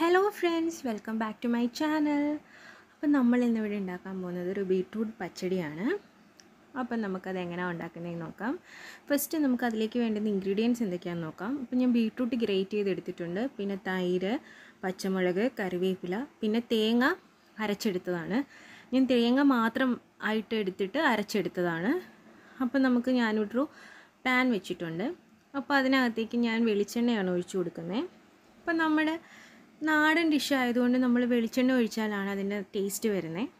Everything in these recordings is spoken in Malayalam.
hello friends welcome back to my channel അപ്പം നമ്മൾ ഇന്നിവിടെ ഉണ്ടാക്കാൻ പോകുന്നത് ഒരു ബീട്രൂട്ട് പച്ചടിയാണ് അപ്പം നമുക്കത് എങ്ങനെയാണ് ഉണ്ടാക്കുന്നതെന്ന് നോക്കാം ഫസ്റ്റ് നമുക്ക് അതിലേക്ക് വേണ്ടുന്ന ഇൻഗ്രീഡിയൻസ് എന്തൊക്കെയാണെന്ന് നോക്കാം അപ്പം ഞാൻ ബീട്രൂട്ട് ഗ്രേറ്റ് ചെയ്ത് എടുത്തിട്ടുണ്ട് പിന്നെ തൈര് പച്ചമുളക് കറിവേപ്പില പിന്നെ തേങ്ങ അരച്ചെടുത്തതാണ് ഞാൻ തേങ്ങ മാത്രം ആയിട്ട് എടുത്തിട്ട് അരച്ചെടുത്തതാണ് അപ്പം നമുക്ക് ഞാനൊരു പാൻ വെച്ചിട്ടുണ്ട് അപ്പോൾ അതിനകത്തേക്ക് ഞാൻ വെളിച്ചെണ്ണയാണ് ഒഴിച്ചു കൊടുക്കുന്നത് അപ്പം നമ്മുടെ നാടൻ ഡിഷ് ആയതുകൊണ്ട് നമ്മൾ വെളിച്ചെണ്ണ ഒഴിച്ചാലാണ് അതിൻ്റെ ടേസ്റ്റ് വരുന്നത്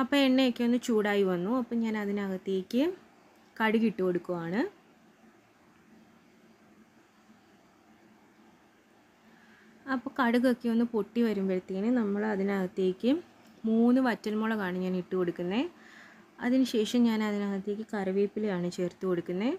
അപ്പോൾ എണ്ണയൊക്കെ ഒന്ന് ചൂടായി വന്നു അപ്പം ഞാൻ അതിനകത്തേക്ക് കടുകിട്ട് കൊടുക്കുവാണ് അപ്പോൾ കടുകൊക്കെ ഒന്ന് പൊട്ടി വരുമ്പോഴത്തേന് നമ്മൾ അതിനകത്തേക്ക് മൂന്ന് വറ്റൽമുളകാണ് ഞാൻ ഇട്ട് കൊടുക്കുന്നത് അതിനുശേഷം ഞാൻ അതിനകത്തേക്ക് കറിവേപ്പിലയാണ് ചേർത്ത് കൊടുക്കുന്നത്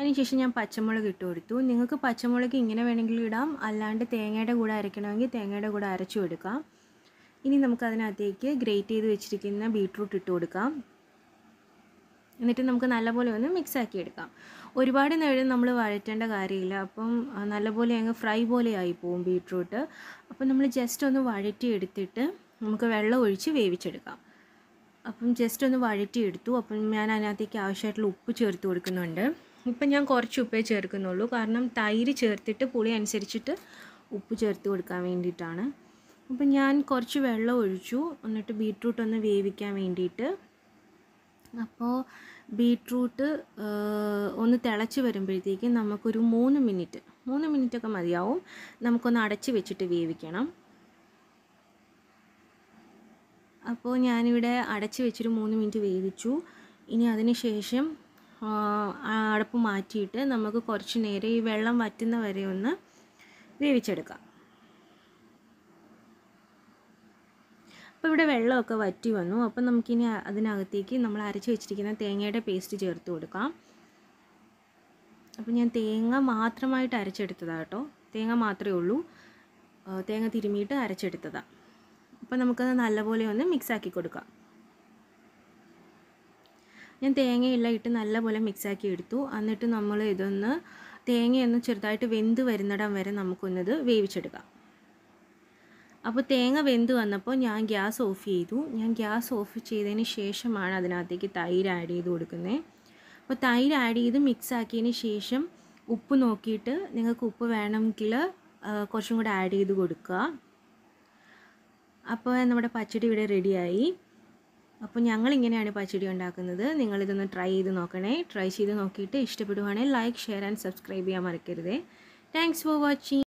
അതിനുശേഷം ഞാൻ പച്ചമുളക് ഇട്ട് കൊടുത്തു നിങ്ങൾക്ക് പച്ചമുളക് ഇങ്ങനെ വേണമെങ്കിൽ ഇടാം അല്ലാണ്ട് തേങ്ങയുടെ കൂടെ അരയ്ക്കണമെങ്കിൽ തേങ്ങയുടെ കൂടെ അരച്ചു കൊടുക്കാം ഇനി നമുക്കതിനകത്തേക്ക് ഗ്രേറ്റ് ചെയ്ത് വെച്ചിരിക്കുന്ന ബീട്രൂട്ട് ഇട്ട് കൊടുക്കാം എന്നിട്ട് നമുക്ക് നല്ലപോലെ ഒന്ന് മിക്സാക്കി എടുക്കാം ഒരുപാട് നേരം നമ്മൾ വഴറ്റേണ്ട കാര്യമില്ല അപ്പം നല്ലപോലെ അങ്ങ് ഫ്രൈ പോലെ ആയി പോവും ബീട്രൂട്ട് അപ്പം നമ്മൾ ജസ്റ്റ് ഒന്ന് വഴറ്റി എടുത്തിട്ട് നമുക്ക് വെള്ളം ഒഴിച്ച് വേവിച്ചെടുക്കാം അപ്പം ജസ്റ്റ് ഒന്ന് വഴറ്റി എടുത്തു അപ്പം ഞാൻ അതിനകത്തേക്ക് ആവശ്യമായിട്ടുള്ള ഉപ്പ് ചേർത്ത് കൊടുക്കുന്നുണ്ട് ഇപ്പം ഞാൻ കുറച്ച് ഉപ്പേ ചേർക്കുന്നുള്ളൂ കാരണം തൈര് ചേർത്തിട്ട് പുളി അനുസരിച്ചിട്ട് ഉപ്പ് ചേർത്ത് കൊടുക്കാൻ വേണ്ടിയിട്ടാണ് അപ്പം ഞാൻ കുറച്ച് വെള്ളം ഒഴിച്ചു എന്നിട്ട് ബീട്രൂട്ട് ഒന്ന് വേവിക്കാൻ വേണ്ടിയിട്ട് അപ്പോൾ ബീട്രൂട്ട് ഒന്ന് തിളച്ച് വരുമ്പോഴത്തേക്ക് നമുക്കൊരു മൂന്ന് മിനിറ്റ് മൂന്ന് മിനിറ്റൊക്കെ മതിയാവും നമുക്കൊന്ന് അടച്ച് വെച്ചിട്ട് വേവിക്കണം അപ്പോൾ ഞാനിവിടെ അടച്ച് വെച്ചൊരു മൂന്ന് മിനിറ്റ് വേവിച്ചു ഇനി അതിന് ശേഷം അടപ്പ് മാറ്റിയിട്ട് നമുക്ക് കുറച്ച് നേരം ഈ വെള്ളം വറ്റുന്ന വരെ ഒന്ന് വേവിച്ചെടുക്കാം അപ്പോൾ ഇവിടെ വെള്ളമൊക്കെ വറ്റി വന്നു അപ്പോൾ നമുക്കിനി അതിനകത്തേക്ക് നമ്മൾ അരച്ച് വെച്ചിരിക്കുന്ന തേങ്ങയുടെ പേസ്റ്റ് ചേർത്ത് കൊടുക്കാം അപ്പോൾ ഞാൻ തേങ്ങ മാത്രമായിട്ട് അരച്ചെടുത്തതാണ് കേട്ടോ തേങ്ങ മാത്രമേ ഉള്ളൂ തേങ്ങ തിരുമിയിട്ട് അരച്ചെടുത്തതാണ് അപ്പോൾ നമുക്കത് നല്ലപോലെ ഒന്ന് മിക്സാക്കി കൊടുക്കാം ഞാൻ തേങ്ങയെല്ലാം ഇട്ട് നല്ലപോലെ മിക്സാക്കി എടുത്തു എന്നിട്ട് നമ്മൾ ഇതൊന്ന് തേങ്ങയൊന്ന് ചെറുതായിട്ട് വെന്ത് വരുന്നിടം വരെ നമുക്കൊന്നത് വേവിച്ചെടുക്കാം അപ്പോൾ തേങ്ങ വെന്ത് വന്നപ്പോൾ ഞാൻ ഗ്യാസ് ഓഫ് ചെയ്തു ഞാൻ ഗ്യാസ് ഓഫ് ചെയ്തതിന് ശേഷമാണ് അതിനകത്തേക്ക് തൈര് ആഡ് ചെയ്ത് കൊടുക്കുന്നത് അപ്പോൾ തൈര് ആഡ് ചെയ്ത് മിക്സ് ആക്കിയതിന് ശേഷം ഉപ്പ് നോക്കിയിട്ട് നിങ്ങൾക്ക് ഉപ്പ് വേണമെങ്കിൽ കുറച്ചും കൂടെ ആഡ് ചെയ്ത് കൊടുക്കുക അപ്പോൾ നമ്മുടെ പച്ചടി ഇവിടെ റെഡിയായി അപ്പോൾ ഞങ്ങളിങ്ങനെയാണ് പച്ചടി ഉണ്ടാക്കുന്നത് നിങ്ങളിതൊന്ന് ട്രൈ ചെയ്ത് നോക്കണേ ട്രൈ ചെയ്ത് നോക്കിയിട്ട് ഇഷ്ടപ്പെടുവാണെങ്കിൽ ലൈക്ക് ഷെയർ ആൻഡ് സബ്സ്ക്രൈബ് ചെയ്യാൻ മറക്കരുതേ താങ്ക്സ് ഫോർ വാച്ചിങ്